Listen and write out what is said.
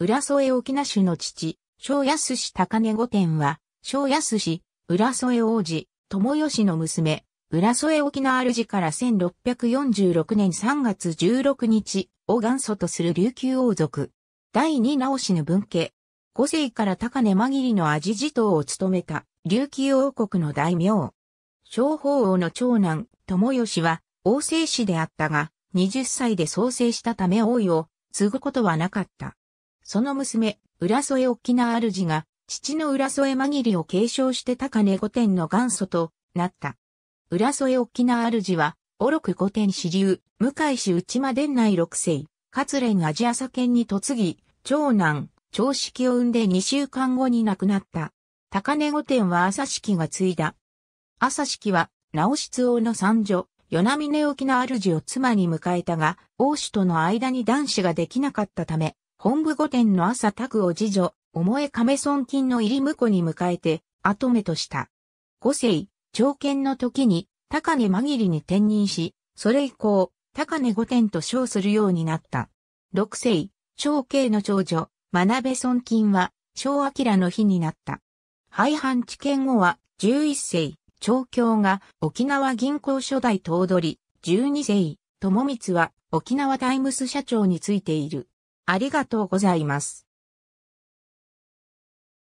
浦添沖縄種の父、小安氏高根御殿は、小安氏、浦添王子、友義の娘、浦添沖縄主から1646年3月16日を元祖とする琉球王族。第二直しの文家。五世から高根間切の味地頭を務めた琉球王国の大名。昭法王の長男、友義は王政氏であったが、20歳で創生したため王位を継ぐことはなかった。その娘、浦添沖縄主が、父の浦添紛りを継承して高根御殿の元祖となった。浦添沖縄主は、おろく御殿支流、向井氏内間伝内六世、かつれんアジア左県に嫁ぎ、長男、長式を産んで2週間後に亡くなった。高根御殿は朝式が継いだ。朝式は、直室王の三女、与那峰沖縄主を妻に迎えたが、王主との間に男子ができなかったため、本部御殿の朝宅を次女、え亀村金の入り婿に迎えて、後目とした。五世、朝見の時に、高根間切に転任し、それ以降、高根御殿と称するようになった。六世、長慶の長女、学べ村金は、小明の日になった。廃藩置県後は、十一世、長教が沖縄銀行初代頭取、十二世、友光は沖縄タイムス社長についている。ありがとうございます。